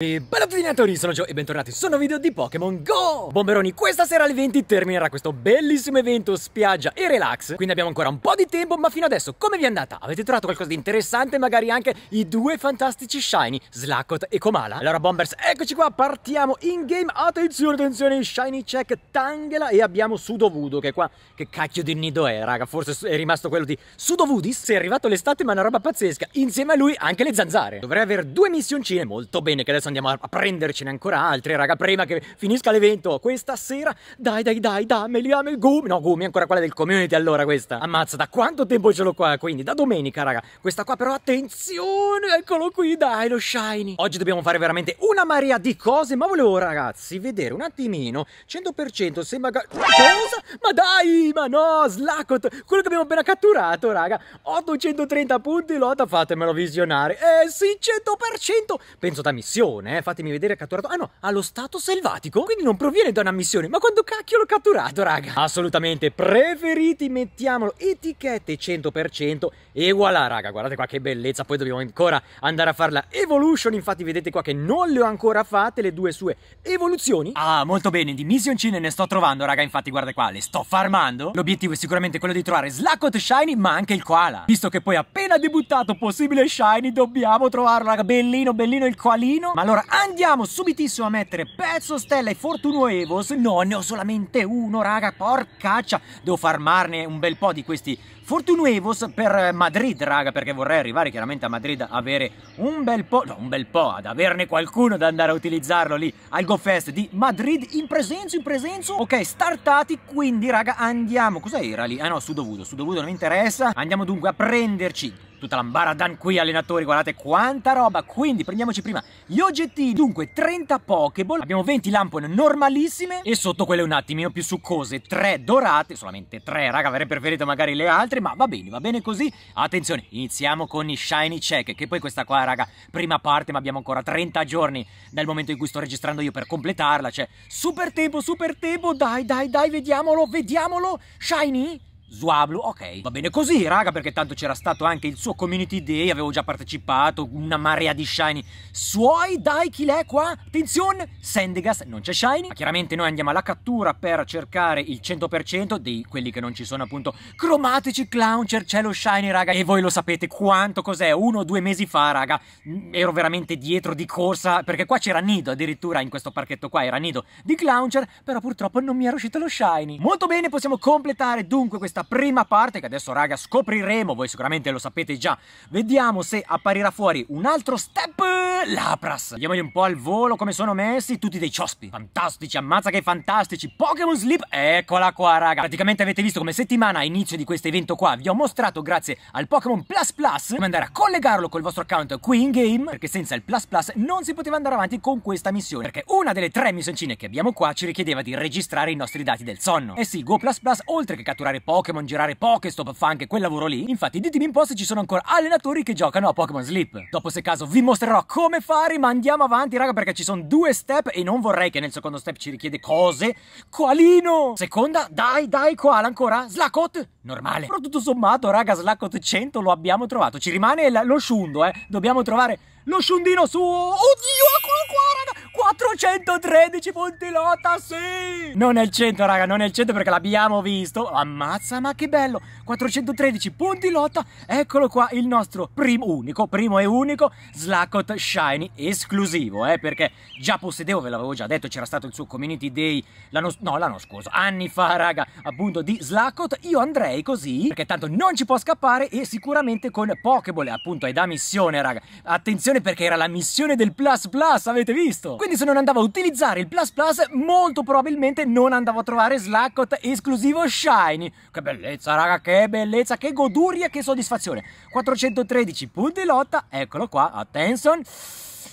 E bella a sono Joe e bentornati su un nuovo video di Pokémon GO! Bomberoni, questa sera alle 20 terminerà questo bellissimo evento spiaggia e relax Quindi abbiamo ancora un po' di tempo, ma fino adesso come vi è andata? Avete trovato qualcosa di interessante? Magari anche i due fantastici Shiny, Slackot e Komala? Allora Bombers, eccoci qua, partiamo in game Attenzione, attenzione, Shiny check Tangela e abbiamo Sudovudo che qua, che cacchio di nido è raga Forse è rimasto quello di Sudovudis Se è arrivato l'estate ma è una roba pazzesca Insieme a lui anche le zanzare Dovrei avere due missioncine, molto bene che adesso adesso andiamo a prendercene ancora altri, raga, prima che finisca l'evento questa sera. Dai, dai, dai, dammeli, dammi il gumi. No, gumi, ancora quella del community allora questa. Ammazza, da quanto tempo ce l'ho qua? Quindi, da domenica, raga. Questa qua però, attenzione, eccolo qui, dai, lo shiny. Oggi dobbiamo fare veramente una marea di cose, ma volevo, ragazzi, vedere un attimino, 100% se magari... Cosa? Ma dai, ma no, Slacot, quello che abbiamo appena catturato, raga. 830 punti, lotta, fatemelo visionare. Eh sì, 100%, penso da missione missione, eh? fatemi vedere, catturato. Ah no, ha lo stato selvatico? Quindi non proviene da una missione, ma quando cacchio l'ho catturato, raga? Assolutamente, preferiti, mettiamolo, etichette 100% e voilà, raga, guardate qua che bellezza. Poi dobbiamo ancora andare a fare la evolution, infatti vedete qua che non le ho ancora fatte, le due sue evoluzioni. Ah, molto bene, di missioncine ne sto trovando, raga, infatti guarda qua, le sto farmando. L'obiettivo è sicuramente quello di trovare Slackot Shiny, ma anche il Koala. Visto che poi appena debuttato possibile Shiny, dobbiamo trovarlo, raga, bellino, bellino il Koalino. Ma allora andiamo subitissimo a mettere Pezzo Stella e Fortuno Evos. No, ne ho solamente uno, raga, porcaccia. Devo farmarne un bel po' di questi Fortunuevos per eh, Madrid, raga, perché vorrei arrivare chiaramente a Madrid a avere un bel po', no, un bel po', ad averne qualcuno da andare a utilizzarlo lì al GoFest di Madrid in presenza, in presenza. Ok, startati, quindi, raga, andiamo. Cos'era lì? Ah no, su dovuto, su dovuto non mi interessa. Andiamo dunque a prenderci tutta l'ambaradan qui allenatori guardate quanta roba quindi prendiamoci prima gli oggettini dunque 30 pokeball abbiamo 20 lampone normalissime e sotto quelle un attimino più succose 3 dorate solamente 3 raga avrei preferito magari le altre altri, ma va bene, va bene così. Attenzione, iniziamo con i shiny check, che poi questa qua, raga, prima parte, ma abbiamo ancora 30 giorni dal momento in cui sto registrando io per completarla, cioè super tempo, super tempo, dai, dai, dai, vediamolo, vediamolo. Shiny? Zuablu, ok, va bene così raga perché tanto c'era stato anche il suo community day, avevo già partecipato, una marea di shiny suoi, dai chi l'è qua? Attenzione, Sendegas, non c'è shiny, ma chiaramente noi andiamo alla cattura per cercare il 100% di quelli che non ci sono appunto, cromatici, clowncher, c'è lo shiny raga e voi lo sapete quanto cos'è, uno o due mesi fa raga, mm, ero veramente dietro di corsa perché qua c'era Nido addirittura in questo parchetto qua era Nido di clowncher, però purtroppo non mi era uscito lo shiny. Molto bene, possiamo completare dunque questa questa prima parte che adesso raga scopriremo, voi sicuramente lo sapete già. Vediamo se apparirà fuori un altro step Lapras. Vediamoli un po' al volo come sono messi, tutti dei ciospi. Fantastici, ammazza che fantastici. Pokémon Sleep, eccola qua raga. Praticamente avete visto come settimana a inizio di questo evento qua vi ho mostrato grazie al Pokémon Plus Plus come andare a collegarlo col vostro account qui in game perché senza il Plus Plus non si poteva andare avanti con questa missione perché una delle tre missioncine che abbiamo qua ci richiedeva di registrare i nostri dati del sonno. E eh sì, Go Plus Plus oltre che catturare Pokémon Pokémon, girare Pokéstop, fa anche quel lavoro lì. Infatti di Team Impost ci sono ancora allenatori che giocano a Pokémon Sleep. Dopo se caso vi mostrerò come fare, ma andiamo avanti raga perché ci sono due step e non vorrei che nel secondo step ci richiede cose. Qualino! Seconda, dai, dai, Koala ancora. Slacot, normale. Però tutto sommato raga, Slacot 100 lo abbiamo trovato. Ci rimane lo Shundo, eh. Dobbiamo trovare lo Shundino su... Oddio, eccolo qua raga! 413 punti lotta, sì! Non è il 100, raga, non è il 100 perché l'abbiamo visto. Ammazza, ma che bello! 413 punti lotta, eccolo qua il nostro primo, unico, primo e unico Slackot Shiny esclusivo, eh, perché già possedevo, ve l'avevo già detto, c'era stato il suo community day l'anno, no, l'anno scorso, anni fa, raga, appunto di Slackot. Io andrei così, perché tanto non ci può scappare e sicuramente con Pokéball, appunto, è da missione, raga. Attenzione perché era la missione del Plus Plus, avete visto? Quindi quindi se non andavo a utilizzare il Plus Plus, molto probabilmente non andavo a trovare Slackot esclusivo Shiny. Che bellezza, raga, che bellezza, che goduria, che soddisfazione. 413 punti lotta, eccolo qua, attenzione.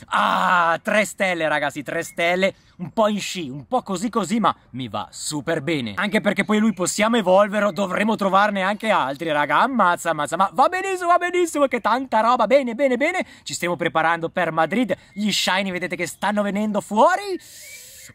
Ah, tre stelle ragazzi, tre stelle, un po' in sci, un po' così così, ma mi va super bene. Anche perché poi lui possiamo evolverlo, dovremo trovarne anche altri raga, ammazza, ammazza, ma va benissimo, va benissimo, che tanta roba, bene, bene, bene, ci stiamo preparando per Madrid, gli shiny vedete che stanno venendo fuori...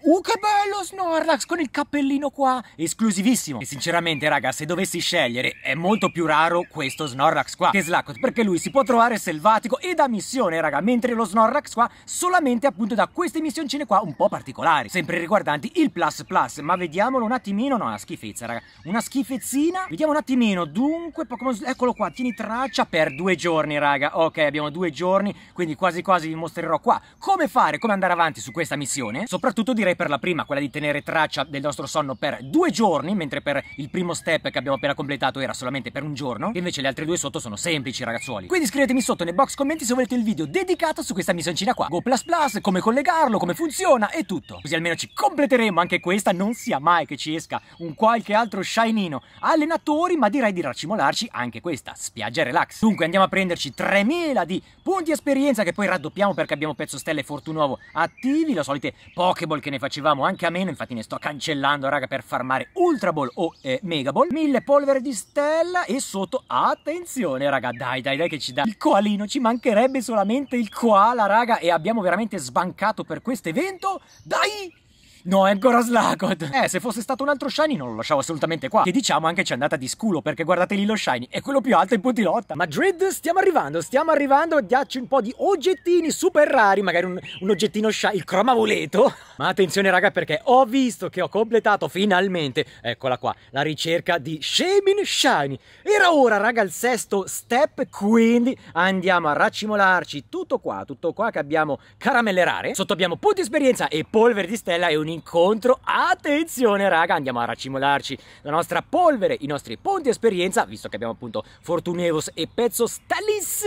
Uh, che bello Snorlax con il cappellino qua! Esclusivissimo! E sinceramente, raga, se dovessi scegliere, è molto più raro questo Snorlax qua che Slackot, perché lui si può trovare selvatico e da missione, raga, mentre lo Snorlax qua solamente appunto da queste missioncine qua un po' particolari, sempre riguardanti il Plus Plus, ma vediamolo un attimino, no, una schifezza, raga, una schifezzina. Vediamo un attimino, dunque, Pokémon, eccolo qua, tieni traccia per due giorni, raga, ok, abbiamo due giorni, quindi quasi quasi vi mostrerò qua come fare, come andare avanti su questa missione, soprattutto di direi per la prima, quella di tenere traccia del nostro sonno per due giorni, mentre per il primo step che abbiamo appena completato era solamente per un giorno, e invece le altre due sotto sono semplici, ragazzuoli. Quindi scrivetemi sotto nei box commenti se volete il video dedicato su questa missioncina qua. Go Plus Plus, come collegarlo, come funziona e tutto. Così almeno ci completeremo anche questa, non sia mai che ci esca un qualche altro shinino allenatori, ma direi di racimolarci anche questa, spiaggia relax. Dunque andiamo a prenderci 3000 di punti esperienza che poi raddoppiamo perché abbiamo pezzo stelle e fortunovo attivi, le solite Pokéball che che ne facevamo anche a meno, infatti ne sto cancellando raga per farmare Ultra Ball o eh, Mega Ball, mille polvere di stella e sotto, attenzione raga, dai dai dai che ci dà il koalino, ci mancherebbe solamente il koala raga e abbiamo veramente sbancato per questo evento, dai! No, è ancora Slacot. Eh, se fosse stato un altro Shiny non lo lasciavo assolutamente qua. Che diciamo anche ci è andata di sculo, perché guardate lì lo Shiny, è quello più alto in punti lotta. Madrid, stiamo arrivando, stiamo arrivando, diacci un po' di oggettini super rari, magari un, un oggettino Shiny, il cromavoleto. Ma attenzione raga, perché ho visto che ho completato finalmente, eccola qua, la ricerca di Shamin Shiny. Era ora raga il sesto step, quindi andiamo a raccimolarci tutto qua, tutto qua che abbiamo caramelle rare. Sotto abbiamo punti esperienza e polvere di stella e un incontro. Attenzione raga, andiamo a racimolarci la nostra polvere, i nostri punti esperienza, visto che abbiamo appunto Fortunevos e Pezzo Stellis.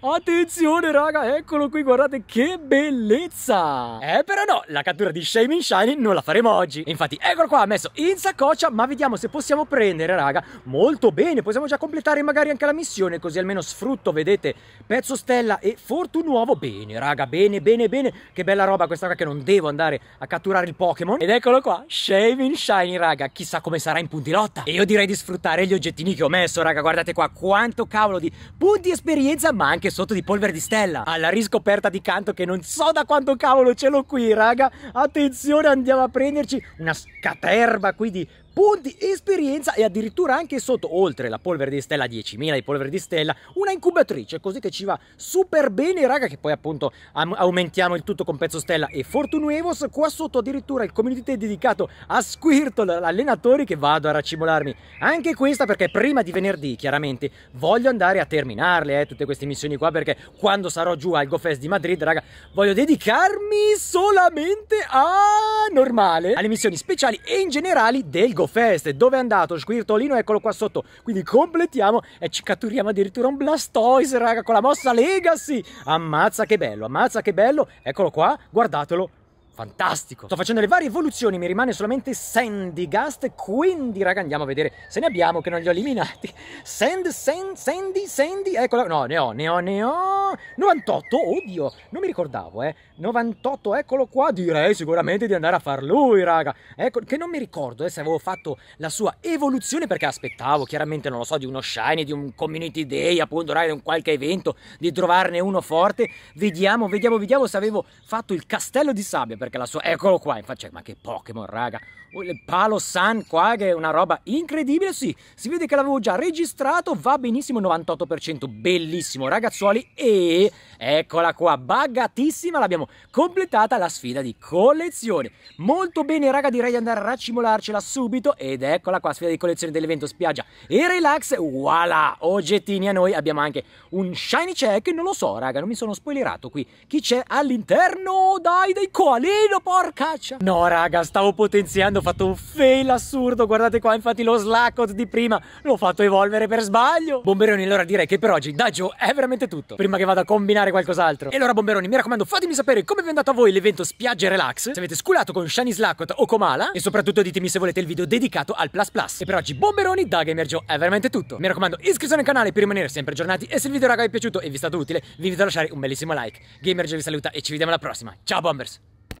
Attenzione raga, eccolo qui, guardate che bellezza. Eh però no, la cattura di Shaming Shiny non la faremo oggi. Infatti eccolo qua, messo in saccoccia, ma vediamo se possiamo prendere raga. Molto bene, possiamo già completare magari anche la missione, così almeno sfrutto, vedete, Pezzo Stella e Fortunuovo. Bene raga, bene, bene, bene. Che bella roba questa qua che non devo andare a catturare il Pokémon. Ed eccolo qua, Shaving Shiny, raga. Chissà come sarà in punti lotta. E io direi di sfruttare gli oggettini che ho messo, raga. Guardate qua, quanto cavolo di punti esperienza, ma anche sotto di polvere di stella. Alla riscoperta di canto che non so da quanto cavolo ce l'ho qui, raga. Attenzione, andiamo a prenderci una scaterba qui di punti esperienza e addirittura anche sotto, oltre la polvere di stella, 10.000 di polvere di stella, una incubatrice, così che ci va super bene, raga, che poi appunto aumentiamo il tutto con pezzo stella e Fortunuevos, qua sotto addirittura il community dedicato a Squirtle, allenatori, che vado a raccimolarmi anche questa, perché prima di venerdì, chiaramente, voglio andare a terminarle, eh, tutte queste missioni qua, perché quando sarò giù al GoFest di Madrid, raga, voglio dedicarmi solamente a normale, alle missioni speciali e in generale del GoFest Solo feste. Dove è andato? Squirtolino, eccolo qua sotto. Quindi completiamo e ci catturiamo addirittura un Blastoise, raga, con la mossa Legacy. Ammazza che bello, ammazza che bello. Eccolo qua, guardatelo fantastico. Sto facendo le varie evoluzioni, mi rimane solamente Sandygast, quindi raga andiamo a vedere se ne abbiamo che non li ho eliminati. Sand, Sand, Sandy, Sandy, eccola, no, ne ho, ne ho, ne ho, 98, oddio, non mi ricordavo, eh, 98, eccolo qua, direi sicuramente di andare a far lui, raga, ecco, che non mi ricordo eh, se avevo fatto la sua evoluzione, perché aspettavo, chiaramente, non lo so, di uno shiny, di un community day, appunto, raga, di un qualche evento, di trovarne uno forte, vediamo, vediamo, vediamo se avevo fatto il castello di sabbia, perché la sua... Eccolo qua, infatti, cioè, ma che Pokémon, raga. Oh, il Palo Sun qua, che è una roba incredibile, sì. Si vede che l'avevo già registrato, va benissimo, 98%, bellissimo, ragazzuoli. E eccola qua, bagatissima, l'abbiamo completata la sfida di collezione. Molto bene, raga, direi di andare a raccimolarcela subito. Ed eccola qua, sfida di collezione dell'evento spiaggia e relax. Voilà, oggettini a noi. Abbiamo anche un shiny check, non lo so, raga, non mi sono spoilerato qui. Chi c'è all'interno? Dai, dei quali? bambino, porcaccia! No, raga, stavo potenziando, ho fatto un fail assurdo. Guardate qua, infatti lo Slackot di prima l'ho fatto evolvere per sbaglio. Bomberoni, allora direi che per oggi da Joe è veramente tutto. Prima che vada a combinare qualcos'altro. E allora, bomberoni, mi raccomando, fatemi sapere come vi è andato a voi l'evento Spiagge Relax. Se avete sculato con Shani Slackot o Komala. E soprattutto ditemi se volete il video dedicato al Plus Plus. E per oggi, bomberoni, da Gamer Joe è veramente tutto. Mi raccomando, iscrizione al canale per rimanere sempre aggiornati. E se il video, raga, vi è piaciuto e vi è stato utile, vi invito a lasciare un bellissimo like. Gamer Joe vi saluta e ci vediamo alla prossima. Ciao, Bombers!